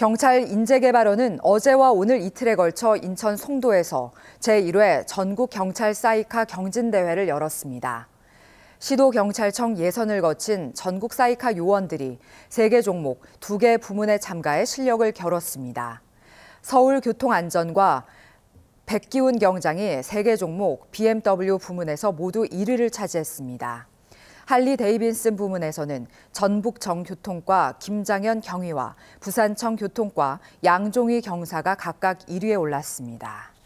경찰 인재개발원은 어제와 오늘 이틀에 걸쳐 인천 송도에서 제1회 전국 경찰 사이카 경진대회를 열었습니다. 시도경찰청 예선을 거친 전국 사이카 요원들이 3개 종목 2개 부문에 참가해 실력을 겨뤘습니다. 서울교통안전과 백기훈 경장이 3개 종목 BMW 부문에서 모두 1위를 차지했습니다. 할리 데이빈슨 부문에서는 전북정교통과 김장현 경위와 부산청교통과 양종희 경사가 각각 1위에 올랐습니다.